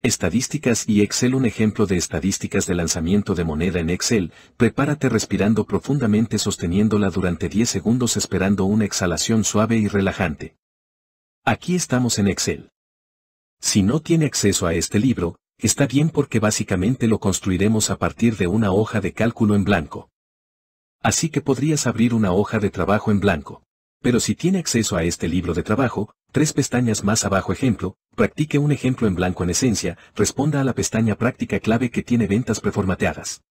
Estadísticas y Excel Un ejemplo de estadísticas de lanzamiento de moneda en Excel, prepárate respirando profundamente sosteniéndola durante 10 segundos esperando una exhalación suave y relajante. Aquí estamos en Excel. Si no tiene acceso a este libro, está bien porque básicamente lo construiremos a partir de una hoja de cálculo en blanco. Así que podrías abrir una hoja de trabajo en blanco. Pero si tiene acceso a este libro de trabajo, Tres pestañas más abajo ejemplo, practique un ejemplo en blanco en esencia, responda a la pestaña práctica clave que tiene ventas preformateadas.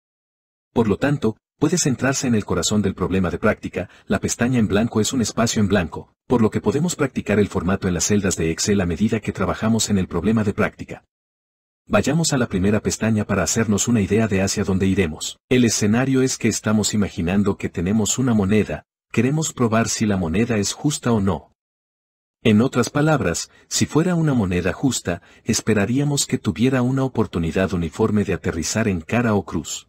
Por lo tanto, puede centrarse en el corazón del problema de práctica, la pestaña en blanco es un espacio en blanco, por lo que podemos practicar el formato en las celdas de Excel a medida que trabajamos en el problema de práctica. Vayamos a la primera pestaña para hacernos una idea de hacia dónde iremos. El escenario es que estamos imaginando que tenemos una moneda, queremos probar si la moneda es justa o no. En otras palabras, si fuera una moneda justa, esperaríamos que tuviera una oportunidad uniforme de aterrizar en cara o cruz.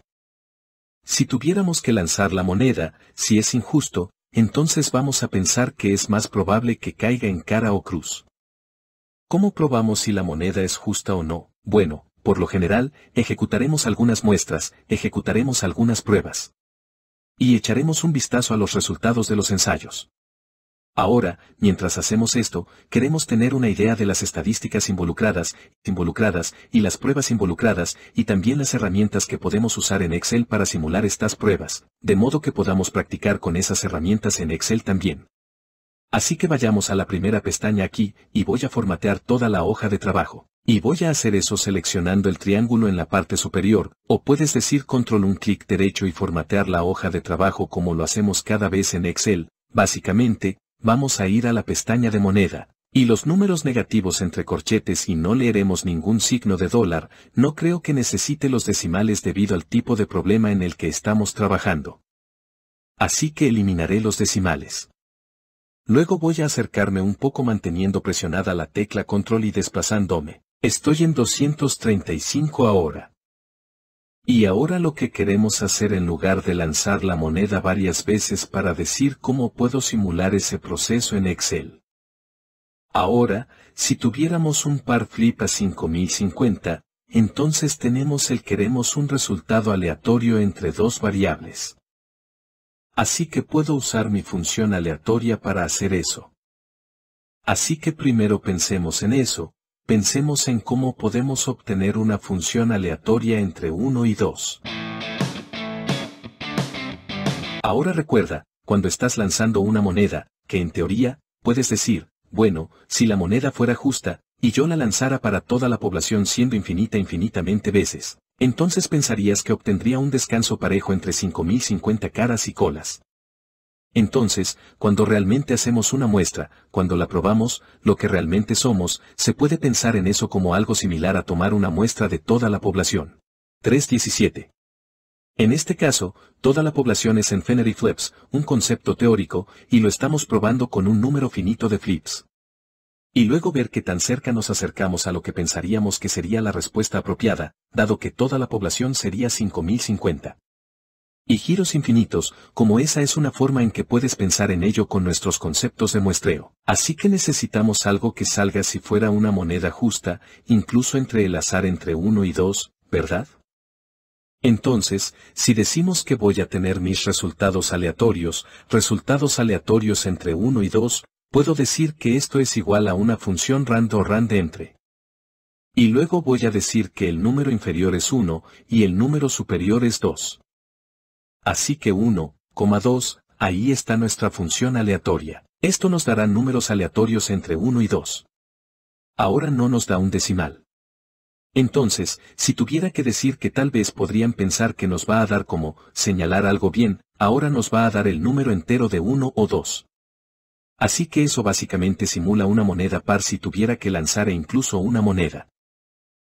Si tuviéramos que lanzar la moneda, si es injusto, entonces vamos a pensar que es más probable que caiga en cara o cruz. ¿Cómo probamos si la moneda es justa o no? Bueno, por lo general, ejecutaremos algunas muestras, ejecutaremos algunas pruebas. Y echaremos un vistazo a los resultados de los ensayos. Ahora, mientras hacemos esto, queremos tener una idea de las estadísticas involucradas, involucradas y las pruebas involucradas y también las herramientas que podemos usar en Excel para simular estas pruebas, de modo que podamos practicar con esas herramientas en Excel también. Así que vayamos a la primera pestaña aquí y voy a formatear toda la hoja de trabajo. Y voy a hacer eso seleccionando el triángulo en la parte superior, o puedes decir control un clic derecho y formatear la hoja de trabajo como lo hacemos cada vez en Excel, Básicamente, vamos a ir a la pestaña de moneda, y los números negativos entre corchetes y no leeremos ningún signo de dólar, no creo que necesite los decimales debido al tipo de problema en el que estamos trabajando. Así que eliminaré los decimales. Luego voy a acercarme un poco manteniendo presionada la tecla control y desplazándome. Estoy en 235 ahora. Y ahora lo que queremos hacer en lugar de lanzar la moneda varias veces para decir cómo puedo simular ese proceso en Excel. Ahora, si tuviéramos un par flip a 5050, entonces tenemos el queremos un resultado aleatorio entre dos variables. Así que puedo usar mi función aleatoria para hacer eso. Así que primero pensemos en eso, pensemos en cómo podemos obtener una función aleatoria entre 1 y 2. Ahora recuerda, cuando estás lanzando una moneda, que en teoría, puedes decir, bueno, si la moneda fuera justa, y yo la lanzara para toda la población siendo infinita infinitamente veces, entonces pensarías que obtendría un descanso parejo entre 5.050 caras y colas. Entonces, cuando realmente hacemos una muestra, cuando la probamos, lo que realmente somos, se puede pensar en eso como algo similar a tomar una muestra de toda la población. 317. En este caso, toda la población es en Fenery Flips, un concepto teórico, y lo estamos probando con un número finito de flips. Y luego ver qué tan cerca nos acercamos a lo que pensaríamos que sería la respuesta apropiada, dado que toda la población sería 5050 y giros infinitos, como esa es una forma en que puedes pensar en ello con nuestros conceptos de muestreo. Así que necesitamos algo que salga si fuera una moneda justa, incluso entre el azar entre 1 y 2, ¿verdad? Entonces, si decimos que voy a tener mis resultados aleatorios, resultados aleatorios entre 1 y 2, puedo decir que esto es igual a una función rand o rand entre. Y luego voy a decir que el número inferior es 1 y el número superior es 2. Así que 1,2, ahí está nuestra función aleatoria. Esto nos dará números aleatorios entre 1 y 2. Ahora no nos da un decimal. Entonces, si tuviera que decir que tal vez podrían pensar que nos va a dar como señalar algo bien, ahora nos va a dar el número entero de 1 o 2. Así que eso básicamente simula una moneda par si tuviera que lanzar e incluso una moneda.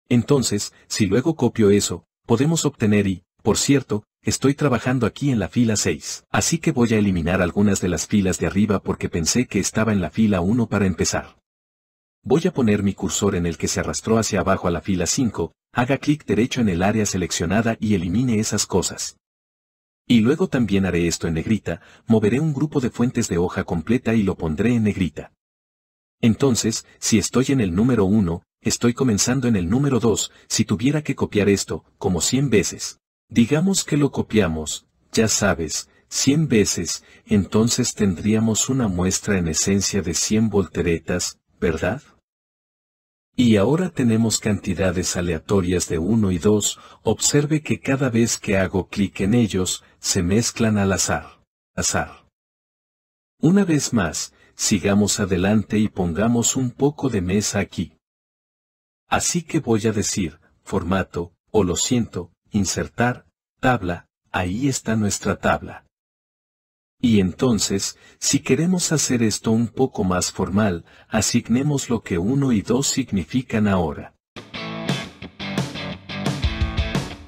Entonces, si luego copio eso, podemos obtener y, por cierto, estoy trabajando aquí en la fila 6, así que voy a eliminar algunas de las filas de arriba porque pensé que estaba en la fila 1 para empezar. Voy a poner mi cursor en el que se arrastró hacia abajo a la fila 5, haga clic derecho en el área seleccionada y elimine esas cosas. Y luego también haré esto en negrita, moveré un grupo de fuentes de hoja completa y lo pondré en negrita. Entonces, si estoy en el número 1, estoy comenzando en el número 2, si tuviera que copiar esto, como 100 veces. Digamos que lo copiamos, ya sabes, 100 veces, entonces tendríamos una muestra en esencia de 100 volteretas, ¿verdad? Y ahora tenemos cantidades aleatorias de 1 y 2, observe que cada vez que hago clic en ellos, se mezclan al azar. Azar. Una vez más, sigamos adelante y pongamos un poco de mesa aquí. Así que voy a decir, formato, o lo siento, insertar, tabla, ahí está nuestra tabla. Y entonces, si queremos hacer esto un poco más formal, asignemos lo que 1 y 2 significan ahora.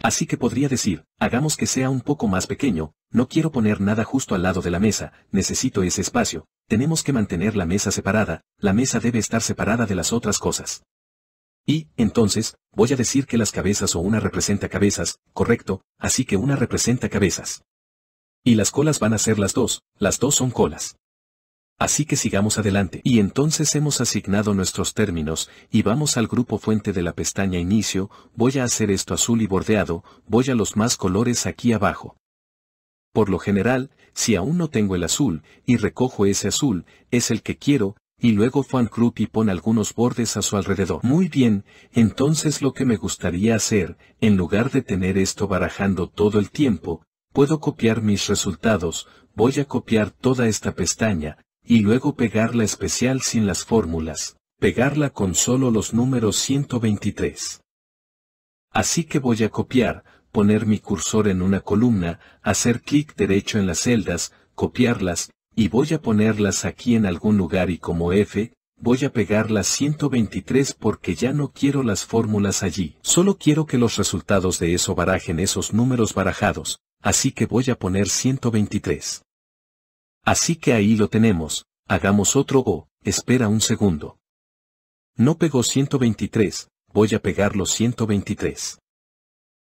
Así que podría decir, hagamos que sea un poco más pequeño, no quiero poner nada justo al lado de la mesa, necesito ese espacio, tenemos que mantener la mesa separada, la mesa debe estar separada de las otras cosas. Y, entonces, voy a decir que las cabezas o una representa cabezas, correcto, así que una representa cabezas. Y las colas van a ser las dos, las dos son colas. Así que sigamos adelante. Y entonces hemos asignado nuestros términos, y vamos al grupo fuente de la pestaña Inicio, voy a hacer esto azul y bordeado, voy a los más colores aquí abajo. Por lo general, si aún no tengo el azul, y recojo ese azul, es el que quiero, y luego Juan y pon algunos bordes a su alrededor. Muy bien, entonces lo que me gustaría hacer, en lugar de tener esto barajando todo el tiempo, puedo copiar mis resultados, voy a copiar toda esta pestaña, y luego pegarla especial sin las fórmulas, pegarla con solo los números 123. Así que voy a copiar, poner mi cursor en una columna, hacer clic derecho en las celdas, copiarlas, y voy a ponerlas aquí en algún lugar y como F, voy a pegar las 123 porque ya no quiero las fórmulas allí. Solo quiero que los resultados de eso barajen esos números barajados, así que voy a poner 123. Así que ahí lo tenemos, hagamos otro O, espera un segundo. No pegó 123, voy a pegar los 123.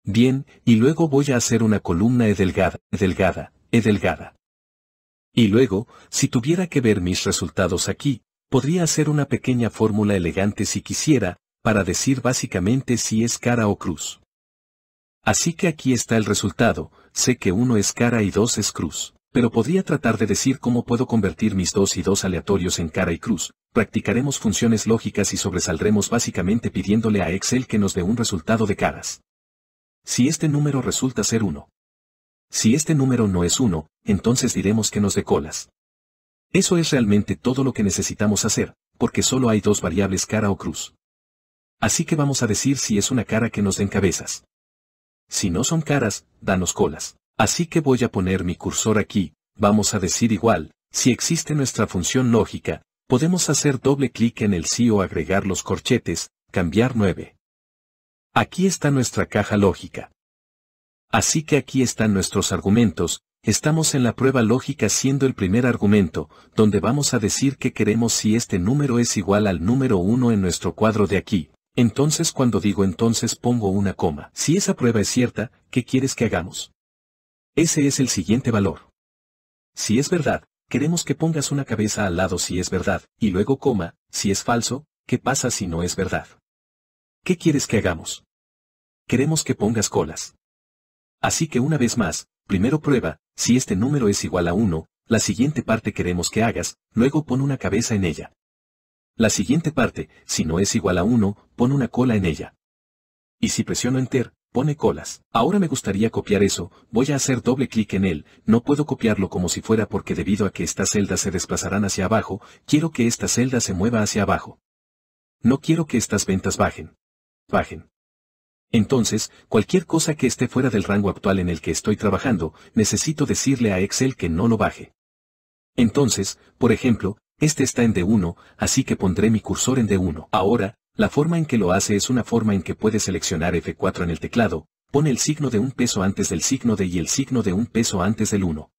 Bien, y luego voy a hacer una columna E delgada, E delgada, E delgada. Y luego, si tuviera que ver mis resultados aquí, podría hacer una pequeña fórmula elegante si quisiera, para decir básicamente si es cara o cruz. Así que aquí está el resultado, sé que uno es cara y dos es cruz, pero podría tratar de decir cómo puedo convertir mis dos y dos aleatorios en cara y cruz, practicaremos funciones lógicas y sobresaldremos básicamente pidiéndole a Excel que nos dé un resultado de caras. Si este número resulta ser 1, si este número no es 1, entonces diremos que nos dé colas. Eso es realmente todo lo que necesitamos hacer, porque solo hay dos variables cara o cruz. Así que vamos a decir si es una cara que nos den cabezas. Si no son caras, danos colas. Así que voy a poner mi cursor aquí, vamos a decir igual, si existe nuestra función lógica, podemos hacer doble clic en el sí o agregar los corchetes, cambiar 9. Aquí está nuestra caja lógica. Así que aquí están nuestros argumentos, estamos en la prueba lógica siendo el primer argumento, donde vamos a decir que queremos si este número es igual al número 1 en nuestro cuadro de aquí. Entonces cuando digo entonces pongo una coma. Si esa prueba es cierta, ¿qué quieres que hagamos? Ese es el siguiente valor. Si es verdad, queremos que pongas una cabeza al lado si es verdad, y luego coma, si es falso, ¿qué pasa si no es verdad? ¿Qué quieres que hagamos? Queremos que pongas colas. Así que una vez más, primero prueba, si este número es igual a 1, la siguiente parte queremos que hagas, luego pon una cabeza en ella. La siguiente parte, si no es igual a 1, pon una cola en ella. Y si presiono Enter, pone colas. Ahora me gustaría copiar eso, voy a hacer doble clic en él, no puedo copiarlo como si fuera porque debido a que estas celdas se desplazarán hacia abajo, quiero que esta celda se mueva hacia abajo. No quiero que estas ventas bajen. Bajen. Entonces, cualquier cosa que esté fuera del rango actual en el que estoy trabajando, necesito decirle a Excel que no lo baje. Entonces, por ejemplo, este está en D1, así que pondré mi cursor en D1. Ahora, la forma en que lo hace es una forma en que puede seleccionar F4 en el teclado, pone el signo de un peso antes del signo de y el signo de un peso antes del 1.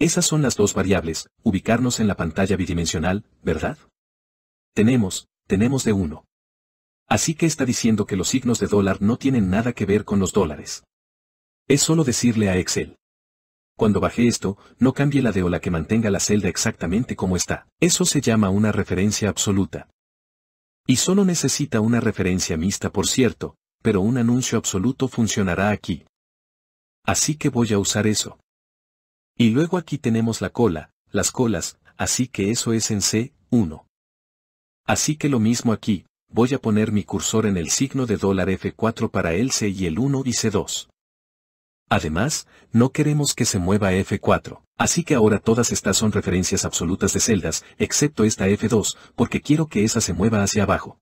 Esas son las dos variables, ubicarnos en la pantalla bidimensional, ¿verdad? Tenemos, tenemos D1. Así que está diciendo que los signos de dólar no tienen nada que ver con los dólares. Es solo decirle a Excel. Cuando baje esto, no cambie la de o la que mantenga la celda exactamente como está. Eso se llama una referencia absoluta. Y solo necesita una referencia mixta por cierto, pero un anuncio absoluto funcionará aquí. Así que voy a usar eso. Y luego aquí tenemos la cola, las colas, así que eso es en C1. Así que lo mismo aquí, voy a poner mi cursor en el signo de dólar $F4 para el C y el 1 y C2. Además, no queremos que se mueva F4, así que ahora todas estas son referencias absolutas de celdas, excepto esta F2, porque quiero que esa se mueva hacia abajo.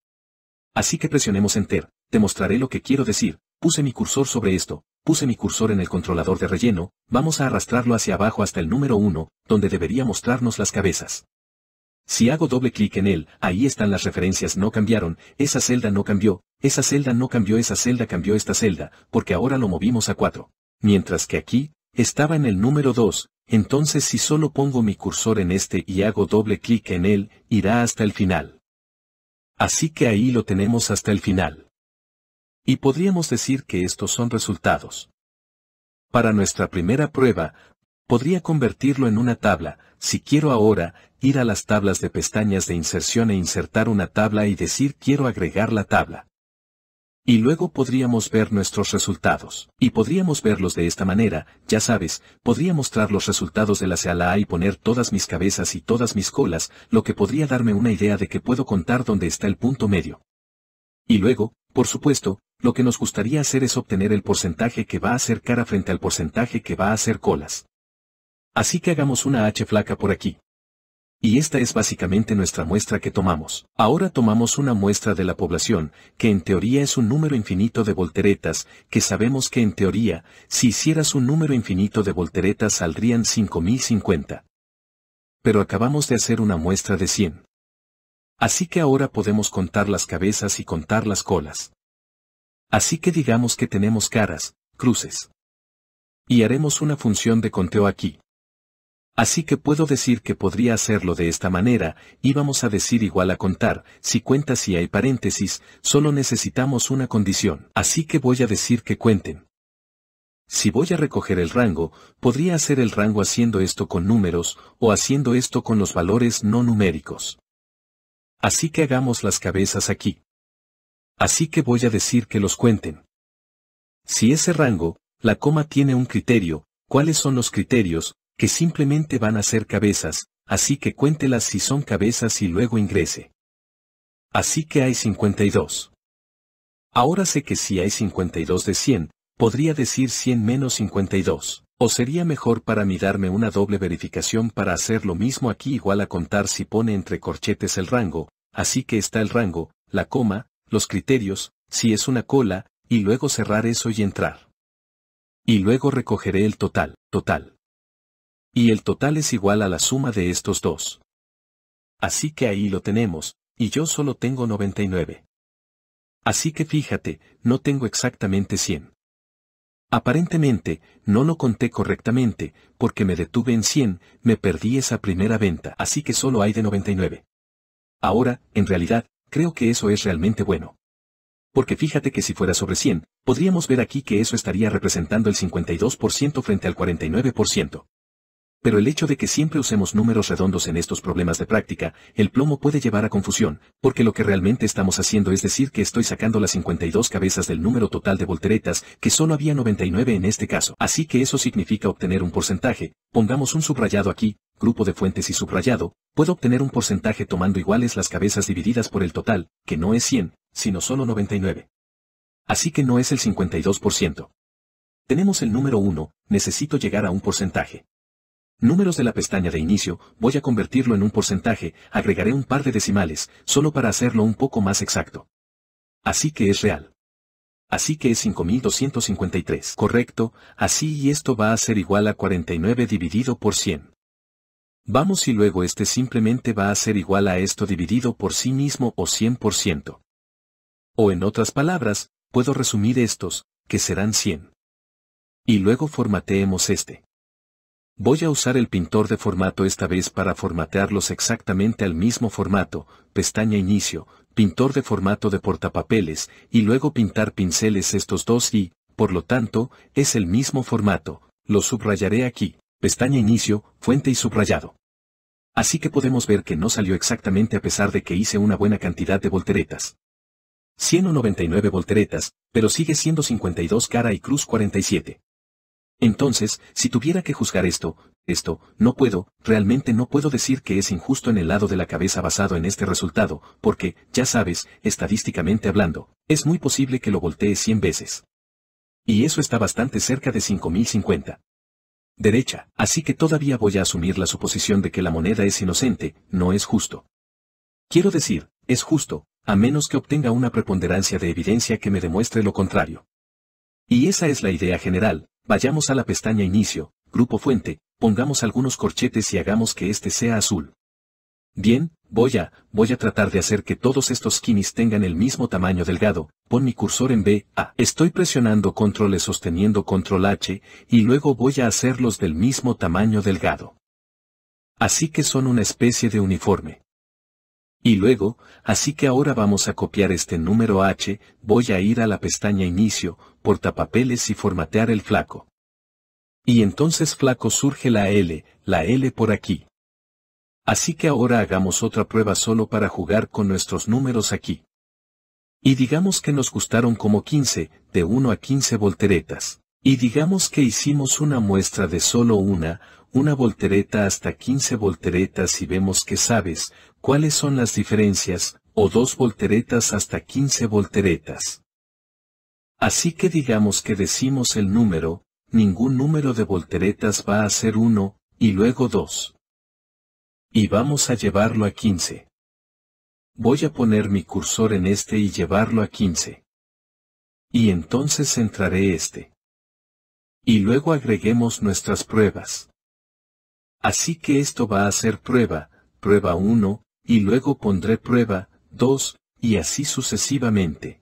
Así que presionemos Enter, te mostraré lo que quiero decir, puse mi cursor sobre esto, puse mi cursor en el controlador de relleno, vamos a arrastrarlo hacia abajo hasta el número 1, donde debería mostrarnos las cabezas. Si hago doble clic en él, ahí están las referencias no cambiaron, esa celda no cambió, esa celda no cambió, esa celda cambió esta celda, porque ahora lo movimos a 4. Mientras que aquí, estaba en el número 2, entonces si solo pongo mi cursor en este y hago doble clic en él, irá hasta el final. Así que ahí lo tenemos hasta el final. Y podríamos decir que estos son resultados. Para nuestra primera prueba, Podría convertirlo en una tabla, si quiero ahora, ir a las tablas de pestañas de inserción e insertar una tabla y decir quiero agregar la tabla. Y luego podríamos ver nuestros resultados. Y podríamos verlos de esta manera, ya sabes, podría mostrar los resultados de la A y poner todas mis cabezas y todas mis colas, lo que podría darme una idea de que puedo contar dónde está el punto medio. Y luego, por supuesto, lo que nos gustaría hacer es obtener el porcentaje que va a hacer cara frente al porcentaje que va a hacer colas. Así que hagamos una H flaca por aquí. Y esta es básicamente nuestra muestra que tomamos. Ahora tomamos una muestra de la población, que en teoría es un número infinito de volteretas, que sabemos que en teoría, si hicieras un número infinito de volteretas saldrían 5050. Pero acabamos de hacer una muestra de 100. Así que ahora podemos contar las cabezas y contar las colas. Así que digamos que tenemos caras, cruces. Y haremos una función de conteo aquí. Así que puedo decir que podría hacerlo de esta manera, y vamos a decir igual a contar, si cuenta si hay paréntesis, solo necesitamos una condición. Así que voy a decir que cuenten. Si voy a recoger el rango, podría hacer el rango haciendo esto con números, o haciendo esto con los valores no numéricos. Así que hagamos las cabezas aquí. Así que voy a decir que los cuenten. Si ese rango, la coma tiene un criterio, ¿cuáles son los criterios? que simplemente van a ser cabezas, así que cuéntelas si son cabezas y luego ingrese. Así que hay 52. Ahora sé que si hay 52 de 100, podría decir 100 menos 52. O sería mejor para mí darme una doble verificación para hacer lo mismo aquí igual a contar si pone entre corchetes el rango, así que está el rango, la coma, los criterios, si es una cola, y luego cerrar eso y entrar. Y luego recogeré el total, total. Y el total es igual a la suma de estos dos. Así que ahí lo tenemos, y yo solo tengo 99. Así que fíjate, no tengo exactamente 100. Aparentemente, no lo conté correctamente, porque me detuve en 100, me perdí esa primera venta, así que solo hay de 99. Ahora, en realidad, creo que eso es realmente bueno. Porque fíjate que si fuera sobre 100, podríamos ver aquí que eso estaría representando el 52% frente al 49%. Pero el hecho de que siempre usemos números redondos en estos problemas de práctica, el plomo puede llevar a confusión, porque lo que realmente estamos haciendo es decir que estoy sacando las 52 cabezas del número total de volteretas, que solo había 99 en este caso. Así que eso significa obtener un porcentaje, pongamos un subrayado aquí, grupo de fuentes y subrayado, puedo obtener un porcentaje tomando iguales las cabezas divididas por el total, que no es 100, sino solo 99. Así que no es el 52%. Tenemos el número 1, necesito llegar a un porcentaje números de la pestaña de inicio, voy a convertirlo en un porcentaje, agregaré un par de decimales, solo para hacerlo un poco más exacto. Así que es real. Así que es 5253. Correcto, así y esto va a ser igual a 49 dividido por 100. Vamos y luego este simplemente va a ser igual a esto dividido por sí mismo o 100%. O en otras palabras, puedo resumir estos, que serán 100. Y luego formateemos este. Voy a usar el pintor de formato esta vez para formatearlos exactamente al mismo formato, pestaña inicio, pintor de formato de portapapeles, y luego pintar pinceles estos dos y, por lo tanto, es el mismo formato, lo subrayaré aquí, pestaña inicio, fuente y subrayado. Así que podemos ver que no salió exactamente a pesar de que hice una buena cantidad de volteretas. 199 volteretas, pero sigue siendo 52 cara y cruz 47. Entonces, si tuviera que juzgar esto, esto, no puedo, realmente no puedo decir que es injusto en el lado de la cabeza basado en este resultado, porque, ya sabes, estadísticamente hablando, es muy posible que lo voltee 100 veces. Y eso está bastante cerca de 5050. Derecha, así que todavía voy a asumir la suposición de que la moneda es inocente, no es justo. Quiero decir, es justo, a menos que obtenga una preponderancia de evidencia que me demuestre lo contrario. Y esa es la idea general, Vayamos a la pestaña Inicio, Grupo Fuente, pongamos algunos corchetes y hagamos que este sea azul. Bien, voy a, voy a tratar de hacer que todos estos kinis tengan el mismo tamaño delgado, pon mi cursor en B, A. Estoy presionando control E sosteniendo control H, y luego voy a hacerlos del mismo tamaño delgado. Así que son una especie de uniforme. Y luego, así que ahora vamos a copiar este número H, voy a ir a la pestaña Inicio, Portapapeles y formatear el flaco. Y entonces flaco surge la L, la L por aquí. Así que ahora hagamos otra prueba solo para jugar con nuestros números aquí. Y digamos que nos gustaron como 15, de 1 a 15 volteretas. Y digamos que hicimos una muestra de solo una, una voltereta hasta 15 volteretas y vemos que sabes, ¿Cuáles son las diferencias, o dos volteretas hasta 15 volteretas? Así que digamos que decimos el número, ningún número de volteretas va a ser 1, y luego 2. Y vamos a llevarlo a 15. Voy a poner mi cursor en este y llevarlo a 15. Y entonces entraré este. Y luego agreguemos nuestras pruebas. Así que esto va a ser prueba, prueba 1, y luego pondré prueba, 2, y así sucesivamente.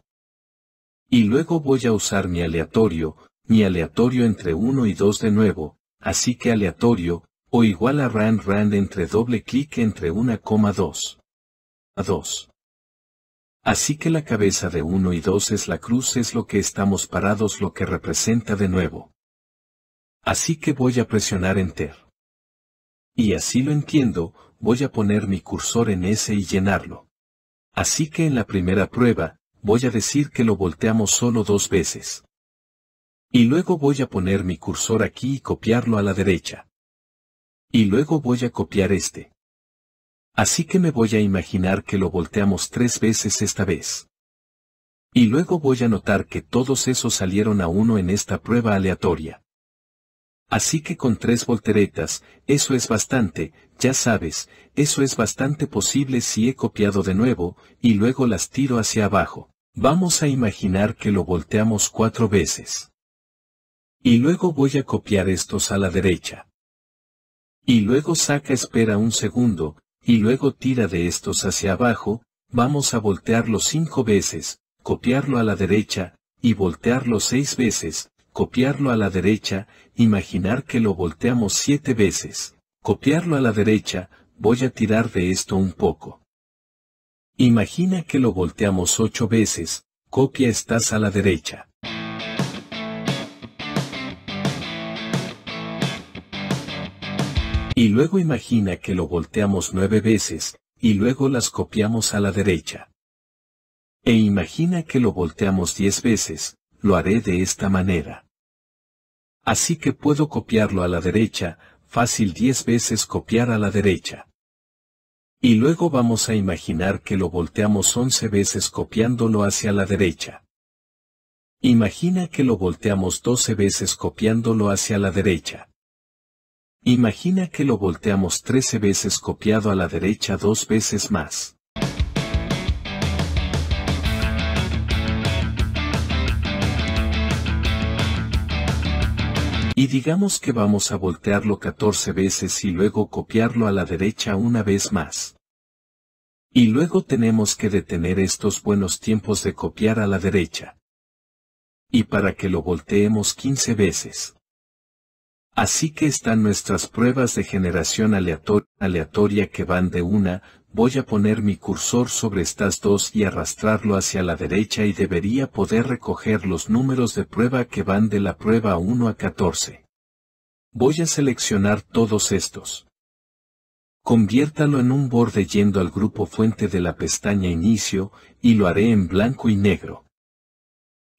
Y luego voy a usar mi aleatorio, mi aleatorio entre 1 y 2 de nuevo, así que aleatorio, o igual a rand rand entre doble clic entre 1,2. A 2. Así que la cabeza de 1 y 2 es la cruz es lo que estamos parados lo que representa de nuevo. Así que voy a presionar enter. Y así lo entiendo, voy a poner mi cursor en ese y llenarlo. Así que en la primera prueba, voy a decir que lo volteamos solo dos veces. Y luego voy a poner mi cursor aquí y copiarlo a la derecha. Y luego voy a copiar este. Así que me voy a imaginar que lo volteamos tres veces esta vez. Y luego voy a notar que todos esos salieron a uno en esta prueba aleatoria. Así que con tres volteretas, eso es bastante, ya sabes, eso es bastante posible si he copiado de nuevo, y luego las tiro hacia abajo. Vamos a imaginar que lo volteamos cuatro veces. Y luego voy a copiar estos a la derecha. Y luego saca espera un segundo, y luego tira de estos hacia abajo, vamos a voltearlo cinco veces, copiarlo a la derecha, y voltearlo seis veces, copiarlo a la derecha, imaginar que lo volteamos siete veces, copiarlo a la derecha, voy a tirar de esto un poco. Imagina que lo volteamos ocho veces, copia estas a la derecha. Y luego imagina que lo volteamos nueve veces, y luego las copiamos a la derecha. E imagina que lo volteamos diez veces, lo haré de esta manera. Así que puedo copiarlo a la derecha, fácil 10 veces copiar a la derecha. Y luego vamos a imaginar que lo volteamos 11 veces copiándolo hacia la derecha. Imagina que lo volteamos 12 veces copiándolo hacia la derecha. Imagina que lo volteamos 13 veces copiado a la derecha dos veces más. Y digamos que vamos a voltearlo 14 veces y luego copiarlo a la derecha una vez más. Y luego tenemos que detener estos buenos tiempos de copiar a la derecha. Y para que lo volteemos 15 veces. Así que están nuestras pruebas de generación aleatoria que van de una, voy a poner mi cursor sobre estas dos y arrastrarlo hacia la derecha y debería poder recoger los números de prueba que van de la prueba 1 a 14. Voy a seleccionar todos estos. Conviértalo en un borde yendo al grupo fuente de la pestaña Inicio, y lo haré en blanco y negro.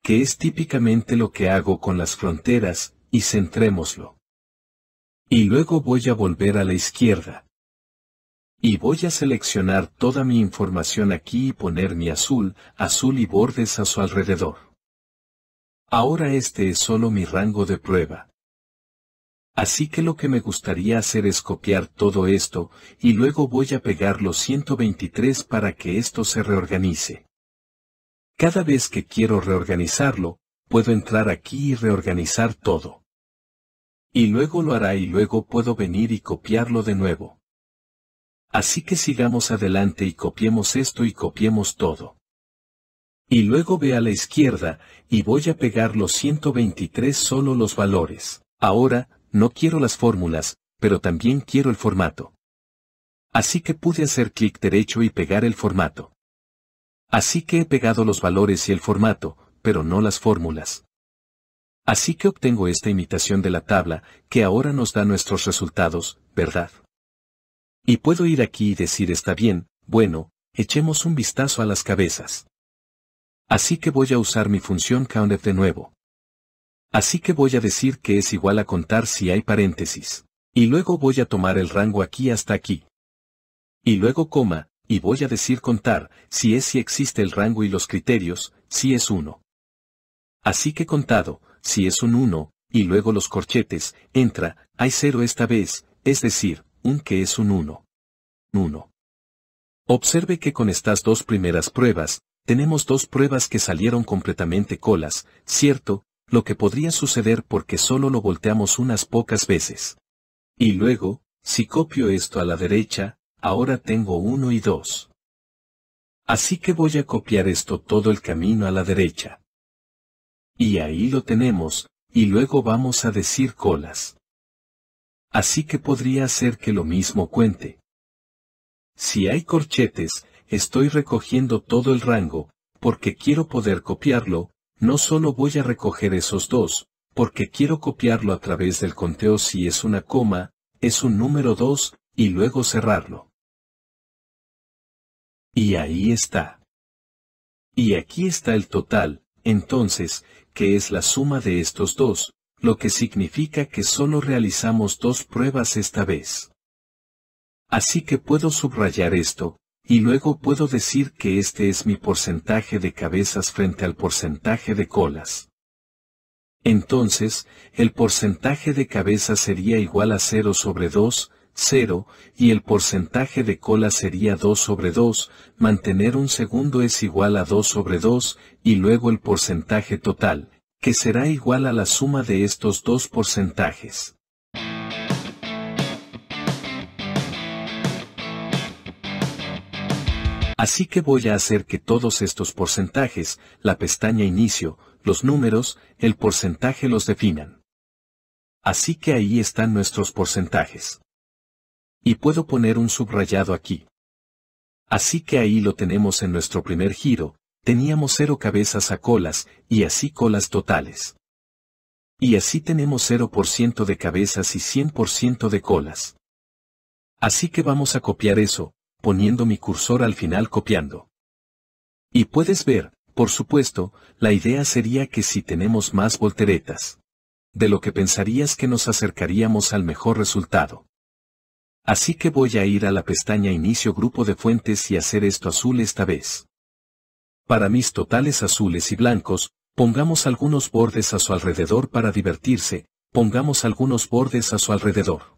Que es típicamente lo que hago con las fronteras, y centrémoslo. Y luego voy a volver a la izquierda, y voy a seleccionar toda mi información aquí y poner mi azul, azul y bordes a su alrededor. Ahora este es solo mi rango de prueba. Así que lo que me gustaría hacer es copiar todo esto, y luego voy a pegar los 123 para que esto se reorganice. Cada vez que quiero reorganizarlo, puedo entrar aquí y reorganizar todo. Y luego lo hará y luego puedo venir y copiarlo de nuevo. Así que sigamos adelante y copiemos esto y copiemos todo. Y luego ve a la izquierda, y voy a pegar los 123 solo los valores. Ahora, no quiero las fórmulas, pero también quiero el formato. Así que pude hacer clic derecho y pegar el formato. Así que he pegado los valores y el formato, pero no las fórmulas. Así que obtengo esta imitación de la tabla, que ahora nos da nuestros resultados, ¿verdad? Y puedo ir aquí y decir está bien, bueno, echemos un vistazo a las cabezas. Así que voy a usar mi función countf de nuevo. Así que voy a decir que es igual a contar si hay paréntesis. Y luego voy a tomar el rango aquí hasta aquí. Y luego coma, y voy a decir contar, si es si existe el rango y los criterios, si es 1. Así que contado, si es un 1, y luego los corchetes, entra, hay 0 esta vez, es decir, un que es un 1. 1. Observe que con estas dos primeras pruebas, tenemos dos pruebas que salieron completamente colas, cierto, lo que podría suceder porque solo lo volteamos unas pocas veces. Y luego, si copio esto a la derecha, ahora tengo 1 y 2. Así que voy a copiar esto todo el camino a la derecha. Y ahí lo tenemos, y luego vamos a decir colas así que podría ser que lo mismo cuente. Si hay corchetes, estoy recogiendo todo el rango, porque quiero poder copiarlo, no solo voy a recoger esos dos, porque quiero copiarlo a través del conteo si es una coma, es un número 2, y luego cerrarlo. Y ahí está. Y aquí está el total, entonces, que es la suma de estos dos, lo que significa que solo realizamos dos pruebas esta vez. Así que puedo subrayar esto, y luego puedo decir que este es mi porcentaje de cabezas frente al porcentaje de colas. Entonces, el porcentaje de cabezas sería igual a 0 sobre 2, 0, y el porcentaje de colas sería 2 sobre 2, mantener un segundo es igual a 2 sobre 2, y luego el porcentaje total, que será igual a la suma de estos dos porcentajes. Así que voy a hacer que todos estos porcentajes, la pestaña inicio, los números, el porcentaje los definan. Así que ahí están nuestros porcentajes. Y puedo poner un subrayado aquí. Así que ahí lo tenemos en nuestro primer giro, teníamos cero cabezas a colas, y así colas totales. Y así tenemos 0% de cabezas y 100% de colas. Así que vamos a copiar eso, poniendo mi cursor al final copiando. Y puedes ver, por supuesto, la idea sería que si tenemos más volteretas, de lo que pensarías que nos acercaríamos al mejor resultado. Así que voy a ir a la pestaña Inicio Grupo de Fuentes y hacer esto azul esta vez. Para mis totales azules y blancos, pongamos algunos bordes a su alrededor para divertirse, pongamos algunos bordes a su alrededor.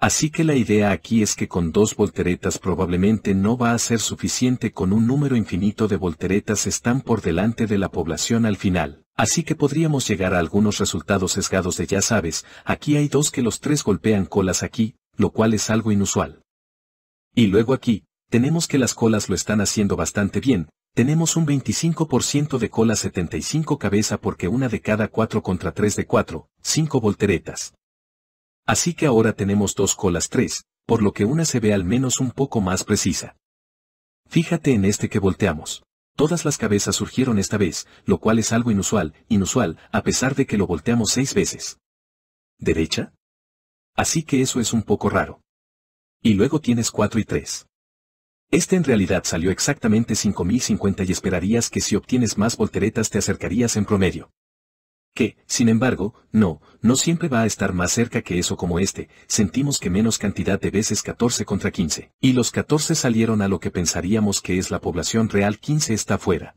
Así que la idea aquí es que con dos volteretas probablemente no va a ser suficiente con un número infinito de volteretas están por delante de la población al final. Así que podríamos llegar a algunos resultados sesgados de ya sabes, aquí hay dos que los tres golpean colas aquí, lo cual es algo inusual. Y luego aquí, tenemos que las colas lo están haciendo bastante bien, tenemos un 25% de cola 75 cabeza porque una de cada 4 contra 3 de 4, 5 volteretas. Así que ahora tenemos dos colas 3, por lo que una se ve al menos un poco más precisa. Fíjate en este que volteamos. Todas las cabezas surgieron esta vez, lo cual es algo inusual, inusual, a pesar de que lo volteamos 6 veces. ¿Derecha? Así que eso es un poco raro. Y luego tienes 4 y 3. Este en realidad salió exactamente 5050 y esperarías que si obtienes más volteretas te acercarías en promedio. Que, sin embargo, no, no siempre va a estar más cerca que eso como este, sentimos que menos cantidad de veces 14 contra 15, y los 14 salieron a lo que pensaríamos que es la población real 15 está fuera.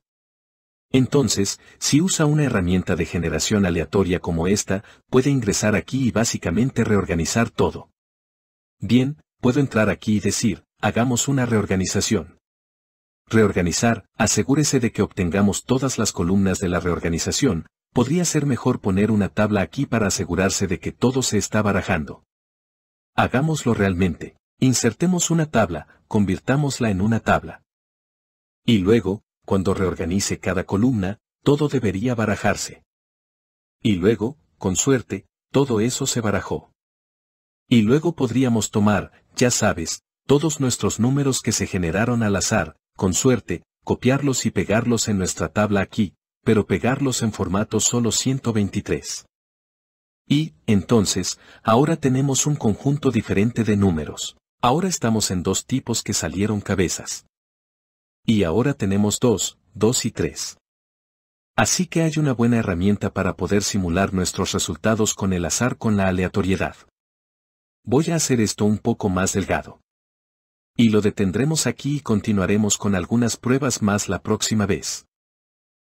Entonces, si usa una herramienta de generación aleatoria como esta, puede ingresar aquí y básicamente reorganizar todo. Bien, puedo entrar aquí y decir, hagamos una reorganización. Reorganizar, asegúrese de que obtengamos todas las columnas de la reorganización, podría ser mejor poner una tabla aquí para asegurarse de que todo se está barajando. Hagámoslo realmente. Insertemos una tabla, convirtámosla en una tabla. Y luego, cuando reorganice cada columna, todo debería barajarse. Y luego, con suerte, todo eso se barajó. Y luego podríamos tomar, ya sabes, todos nuestros números que se generaron al azar, con suerte, copiarlos y pegarlos en nuestra tabla aquí, pero pegarlos en formato solo 123. Y, entonces, ahora tenemos un conjunto diferente de números. Ahora estamos en dos tipos que salieron cabezas. Y ahora tenemos dos, dos y tres. Así que hay una buena herramienta para poder simular nuestros resultados con el azar con la aleatoriedad. Voy a hacer esto un poco más delgado. Y lo detendremos aquí y continuaremos con algunas pruebas más la próxima vez.